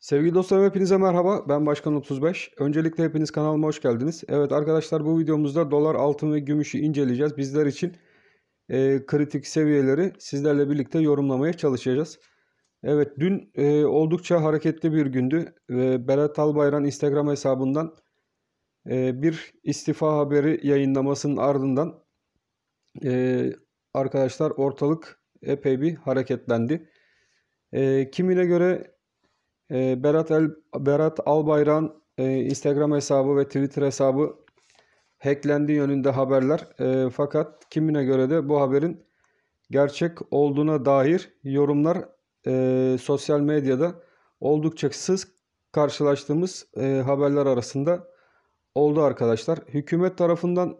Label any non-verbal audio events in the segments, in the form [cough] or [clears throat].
Sevgili dostlarım hepinize merhaba. Ben Başkan 35. Öncelikle hepiniz kanalıma hoş geldiniz. Evet arkadaşlar bu videomuzda dolar, altın ve gümüşü inceleyeceğiz. Bizler için e, kritik seviyeleri sizlerle birlikte yorumlamaya çalışacağız. Evet dün e, oldukça hareketli bir gündü. E, Berat Albayrak Instagram hesabından e, bir istifa haberi yayınlamasının ardından e, arkadaşlar ortalık epey bir hareketlendi. E, kimine göre ee, Berat, El, Berat Albayrak'ın e, Instagram hesabı ve Twitter hesabı hacklendi yönünde haberler. Ee, fakat kimine göre de bu haberin gerçek olduğuna dair yorumlar e, sosyal medyada oldukça sız karşılaştığımız e, haberler arasında oldu arkadaşlar. Hükümet tarafından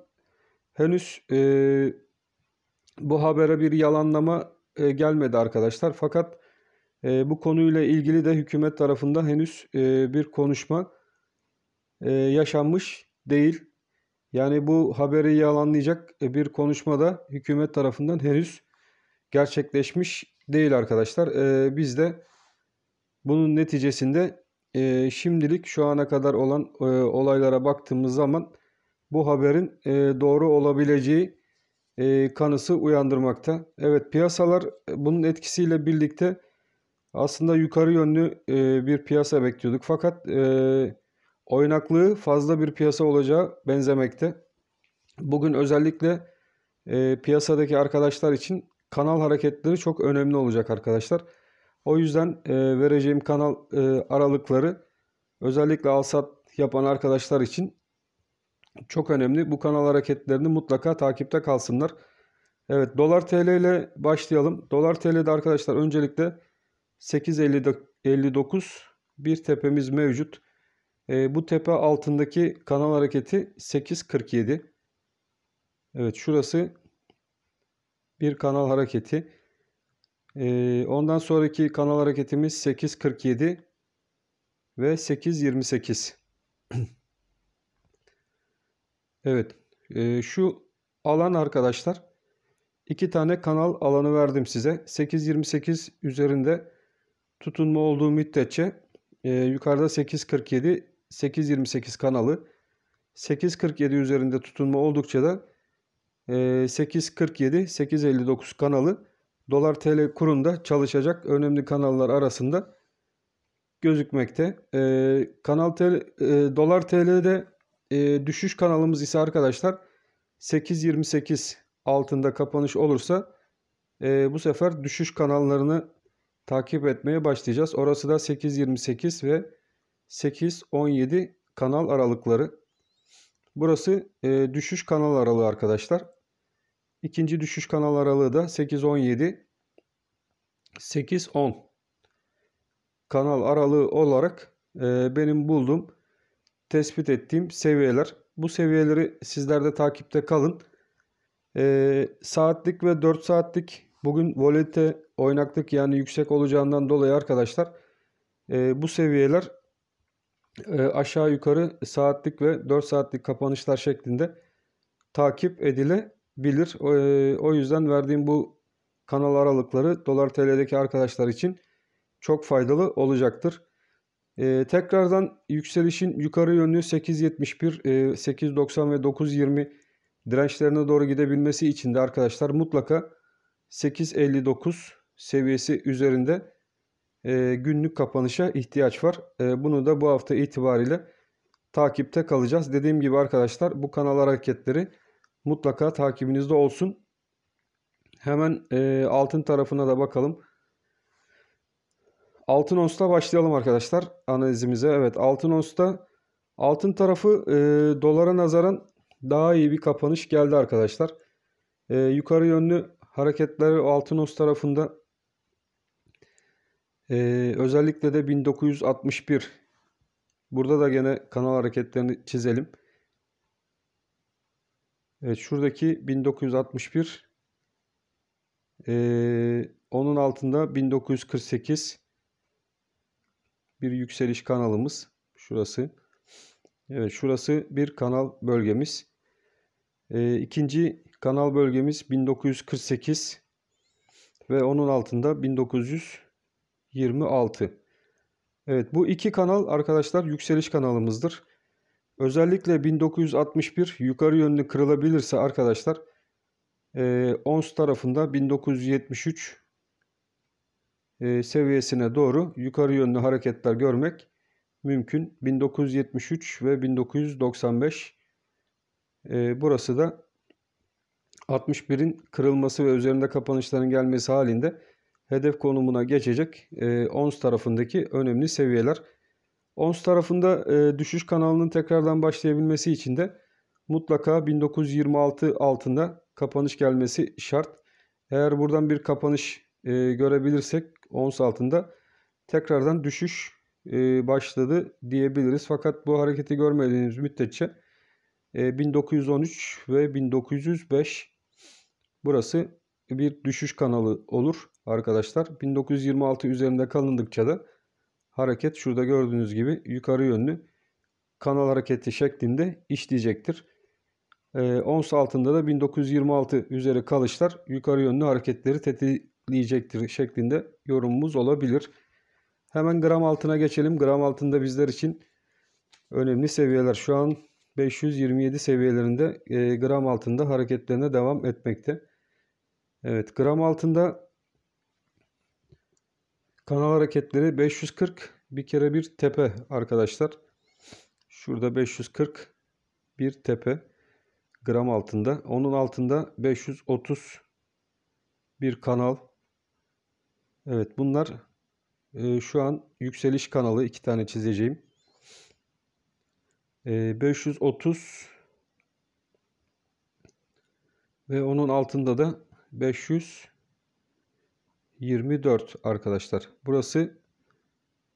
henüz bu habere bir yalanlama gelmedi arkadaşlar. Fakat e, bu konuyla ilgili de hükümet tarafından henüz e, bir konuşma e, yaşanmış değil. Yani bu haberi yalanlayacak e, bir konuşma da hükümet tarafından henüz gerçekleşmiş değil arkadaşlar. E, biz de bunun neticesinde e, şimdilik şu ana kadar olan e, olaylara baktığımız zaman bu haberin e, doğru olabileceği e, kanısı uyandırmakta. Evet piyasalar e, bunun etkisiyle birlikte aslında yukarı yönlü e, bir piyasa bekliyorduk. Fakat e, oynaklığı fazla bir piyasa olacağı benzemekte. Bugün özellikle e, piyasadaki arkadaşlar için kanal hareketleri çok önemli olacak arkadaşlar. O yüzden e, vereceğim kanal e, aralıkları özellikle alsat yapan arkadaşlar için çok önemli. Bu kanal hareketlerini mutlaka takipte kalsınlar. Evet dolar TL ile başlayalım. Dolar TL'de arkadaşlar öncelikle 8.59 bir tepemiz mevcut. E, bu tepe altındaki kanal hareketi 8.47. Evet şurası bir kanal hareketi. E, ondan sonraki kanal hareketimiz 8.47 ve 8.28. [clears throat] evet e, şu alan arkadaşlar iki tane kanal alanı verdim size. 8.28 üzerinde tutunma olduğu müddetçe e, yukarıda 8.47 8.28 kanalı 8.47 üzerinde tutunma oldukça da e, 8.47 8.59 kanalı dolar tl kurunda çalışacak önemli kanallar arasında gözükmekte. E, kanal TL, e, dolar TL'de e, düşüş kanalımız ise arkadaşlar 8.28 altında kapanış olursa e, bu sefer düşüş kanallarını takip etmeye başlayacağız. Orası da 8.28 ve 8.17 kanal aralıkları. Burası e, düşüş kanal aralığı arkadaşlar. İkinci düşüş kanal aralığı da 8.17 8.10 kanal aralığı olarak e, benim bulduğum tespit ettiğim seviyeler. Bu seviyeleri sizler de takipte kalın. E, saatlik ve 4 saatlik Bugün volette oynaklık yani yüksek olacağından dolayı arkadaşlar e, bu seviyeler e, aşağı yukarı saatlik ve 4 saatlik kapanışlar şeklinde takip edilebilir. E, o yüzden verdiğim bu kanal aralıkları dolar tl'deki arkadaşlar için çok faydalı olacaktır. E, tekrardan yükselişin yukarı yönlü 8.71, e, 8.90 ve 9.20 dirençlerine doğru gidebilmesi için de arkadaşlar mutlaka 8.59 seviyesi üzerinde e, günlük kapanışa ihtiyaç var. E, bunu da bu hafta itibariyle takipte kalacağız. Dediğim gibi arkadaşlar bu kanal hareketleri mutlaka takibinizde olsun. Hemen e, altın tarafına da bakalım. Altın onsla başlayalım arkadaşlar analizimize. Evet altın onsta altın tarafı e, dolara nazaran daha iyi bir kapanış geldi arkadaşlar. E, yukarı yönlü hareketleri Altınos tarafında e, özellikle de 1961 burada da gene kanal hareketlerini çizelim. Evet, şuradaki 1961 e, onun altında 1948 bir yükseliş kanalımız şurası. Evet şurası bir kanal bölgemiz. E, ikinci Kanal bölgemiz 1948 ve onun altında 1926. Evet bu iki kanal arkadaşlar yükseliş kanalımızdır. Özellikle 1961 yukarı yönlü kırılabilirse arkadaşlar e, ONS tarafında 1973 e, seviyesine doğru yukarı yönlü hareketler görmek mümkün. 1973 ve 1995 e, burası da 61'in kırılması ve üzerinde kapanışların gelmesi halinde hedef konumuna geçecek e, ons tarafındaki önemli seviyeler. Ons tarafında e, düşüş kanalının tekrardan başlayabilmesi için de mutlaka 1926 altında kapanış gelmesi şart. Eğer buradan bir kapanış e, görebilirsek ons altında tekrardan düşüş e, başladı diyebiliriz. Fakat bu hareketi görmediğimiz müddetçe 1913 e, ve 1905 Burası bir düşüş kanalı olur arkadaşlar. 1926 üzerinde kalındıkça da hareket şurada gördüğünüz gibi yukarı yönlü kanal hareketi şeklinde işleyecektir. E, ons altında da 1926 üzeri kalışlar yukarı yönlü hareketleri tetikleyecektir şeklinde yorumumuz olabilir. Hemen gram altına geçelim. Gram altında bizler için önemli seviyeler. Şu an 527 seviyelerinde e, gram altında hareketlerine devam etmekte. Evet gram altında kanal hareketleri 540 bir kere bir tepe arkadaşlar. Şurada 540 bir tepe gram altında. Onun altında 530 bir kanal. Evet bunlar e, şu an yükseliş kanalı iki tane çizeceğim. E, 530 ve onun altında da 524 arkadaşlar. Burası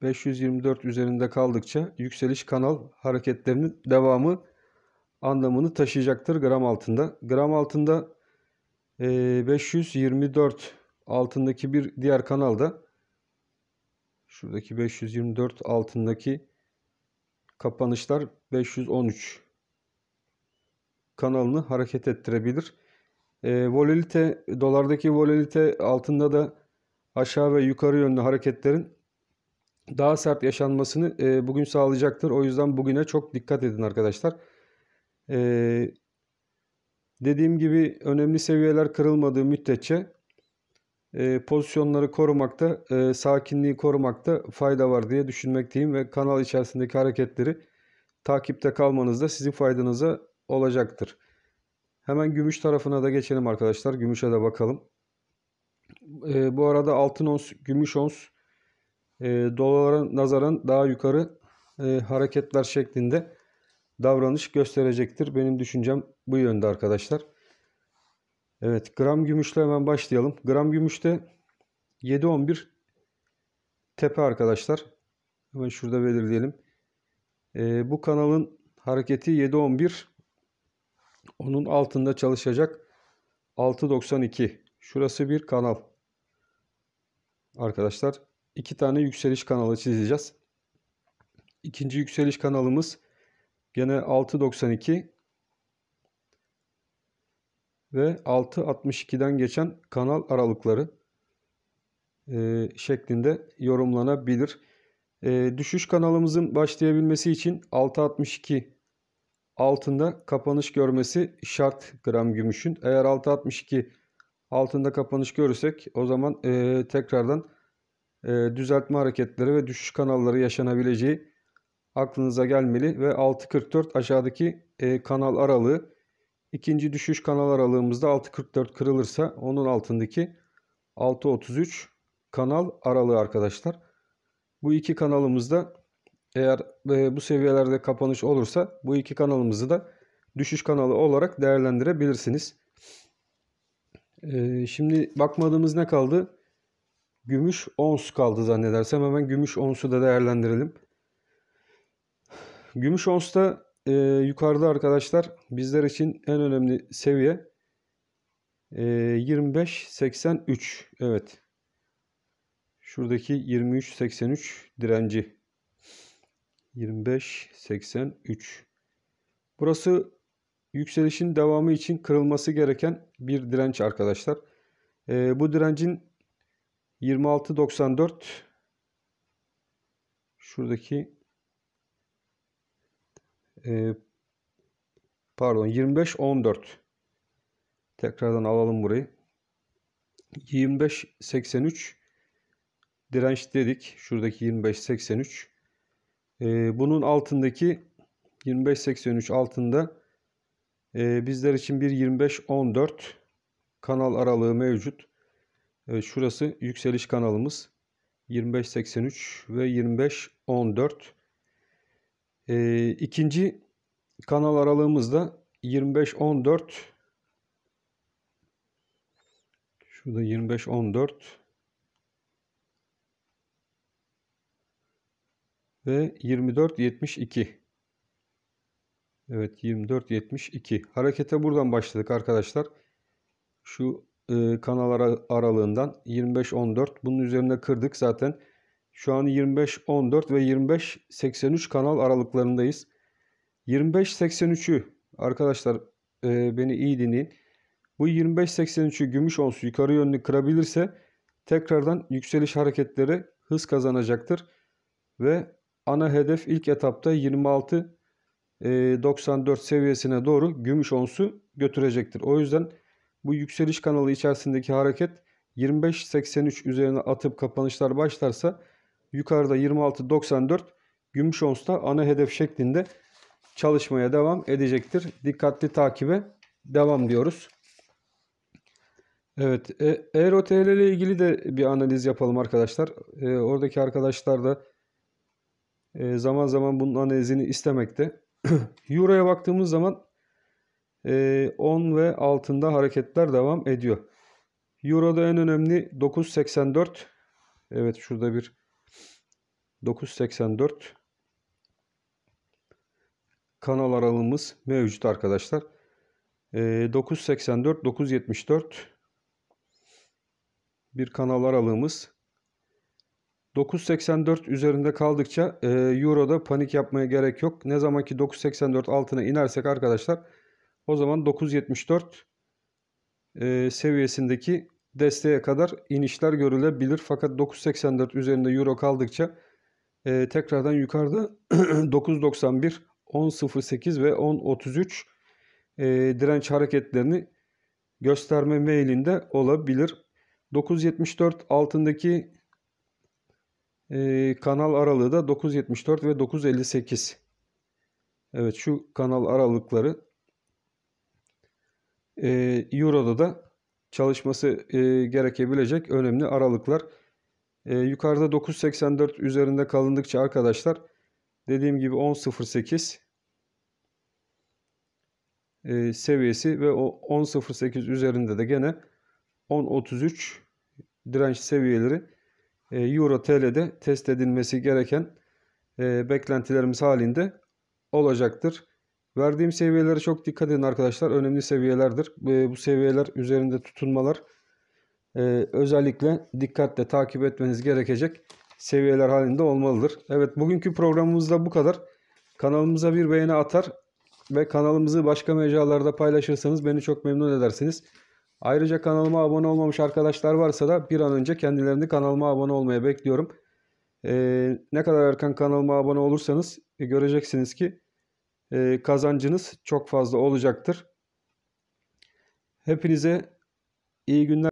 524 üzerinde kaldıkça yükseliş kanal hareketlerinin devamı anlamını taşıyacaktır gram altında. Gram altında 524 e, altındaki bir diğer kanalda şuradaki 524 altındaki kapanışlar 513 kanalını hareket ettirebilir. E, ee, volalite, dolardaki volalite altında da aşağı ve yukarı yönlü hareketlerin daha sert yaşanmasını e, bugün sağlayacaktır. O yüzden bugüne çok dikkat edin arkadaşlar. E, dediğim gibi önemli seviyeler kırılmadığı müddetçe e, pozisyonları korumakta, e, sakinliği korumakta fayda var diye düşünmekteyim ve kanal içerisindeki hareketleri takipte kalmanız da sizin faydanıza olacaktır. Hemen gümüş tarafına da geçelim arkadaşlar. Gümüşe de bakalım. E, bu arada altın ons, gümüş ons e, dolara nazaran daha yukarı e, hareketler şeklinde davranış gösterecektir. Benim düşüncem bu yönde arkadaşlar. Evet gram gümüşle hemen başlayalım. Gram gümüşte 7.11 tepe arkadaşlar. Hemen şurada belirleyelim. E, bu kanalın hareketi 7.11 onun altında çalışacak 692. Şurası bir kanal. Arkadaşlar iki tane yükseliş kanalı çizeceğiz. İkinci yükseliş kanalımız gene 692 ve 6.62'den geçen kanal aralıkları e, şeklinde yorumlanabilir. E, düşüş kanalımızın başlayabilmesi için 6.62 altında kapanış görmesi şart gram gümüşün. Eğer 6.62 altında kapanış görürsek o zaman e, tekrardan e, düzeltme hareketleri ve düşüş kanalları yaşanabileceği aklınıza gelmeli ve 6.44 aşağıdaki e, kanal aralığı ikinci düşüş kanal aralığımızda 6.44 kırılırsa onun altındaki 6.33 kanal aralığı arkadaşlar. Bu iki kanalımızda eğer e, bu seviyelerde kapanış olursa bu iki kanalımızı da düşüş kanalı olarak değerlendirebilirsiniz. E, şimdi bakmadığımız ne kaldı? Gümüş ons kaldı zannedersem hemen gümüş onsu da değerlendirelim. Gümüş onsta e, yukarıda arkadaşlar bizler için en önemli seviye e, 25.83 evet şuradaki 23.83 direnci 25.83. Burası yükselişin devamı için kırılması gereken bir direnç arkadaşlar. E, bu direncin 26.94 şuradaki e, pardon 25.14 tekrardan alalım burayı. 25.83 direnç dedik. Şuradaki 25.83 ee, bunun altındaki 2583 altında e, bizler için bir 2514 kanal aralığı mevcut. E, şurası yükseliş kanalımız. 2583 ve 2514. İkinci e, ikinci kanal aralığımızda 2514 Şurada 25.14. Ve 24.72. Evet 24.72. Harekete buradan başladık arkadaşlar. Şu e, kanal aralığından 25.14. Bunun üzerine kırdık zaten. Şu an 25.14 ve 25.83 kanal aralıklarındayız. 25.83'ü arkadaşlar e, beni iyi dinleyin. Bu 25.83'ü gümüş onsu yukarı yönlü kırabilirse tekrardan yükseliş hareketleri hız kazanacaktır. Ve ana hedef ilk etapta 26.94 e, seviyesine doğru gümüş onsu götürecektir. O yüzden bu yükseliş kanalı içerisindeki hareket 25.83 üzerine atıp kapanışlar başlarsa yukarıda 26.94 gümüş onsta ana hedef şeklinde çalışmaya devam edecektir. Dikkatli takibe devam diyoruz. Evet, Euro TL ile ilgili de bir analiz yapalım arkadaşlar. E, oradaki arkadaşlar da e, zaman zaman bunun analizini istemekte. [clears throat] Euro'ya baktığımız zaman e, 10 ve altında hareketler devam ediyor. Euro'da en önemli 9.84. Evet şurada bir 9.84 kanal aralığımız mevcut arkadaşlar. E, 9.84 9.74 bir kanal aralığımız 9.84 üzerinde kaldıkça e, Euro'da panik yapmaya gerek yok. Ne zaman ki 9.84 altına inersek arkadaşlar o zaman 9.74 e, seviyesindeki desteğe kadar inişler görülebilir. Fakat 9.84 üzerinde Euro kaldıkça e, tekrardan yukarıda 9.91, [clears throat] 10.08 ve 10.33 e, direnç hareketlerini gösterme meyilinde olabilir. 9.74 altındaki ee, kanal aralığı da 9.74 ve 9.58. Evet şu kanal aralıkları e, Euro'da da çalışması e, gerekebilecek önemli aralıklar. Ee, yukarıda 9.84 üzerinde kalındıkça arkadaşlar dediğim gibi 10.08 e, seviyesi ve o 10.08 üzerinde de gene 10.33 direnç seviyeleri e, Euro TL'de test edilmesi gereken e, beklentilerimiz halinde olacaktır. Verdiğim seviyelere çok dikkat edin arkadaşlar. Önemli seviyelerdir. E, bu seviyeler üzerinde tutunmalar özellikle dikkatle takip etmeniz gerekecek seviyeler halinde olmalıdır. Evet bugünkü programımızda bu kadar. Kanalımıza bir beğeni atar ve kanalımızı başka mecralarda paylaşırsanız beni çok memnun edersiniz. Ayrıca kanalıma abone olmamış arkadaşlar varsa da bir an önce kendilerini kanalıma abone olmaya bekliyorum. Ee, ne kadar erken kanalıma abone olursanız e, göreceksiniz ki e, kazancınız çok fazla olacaktır. Hepinize iyi günler.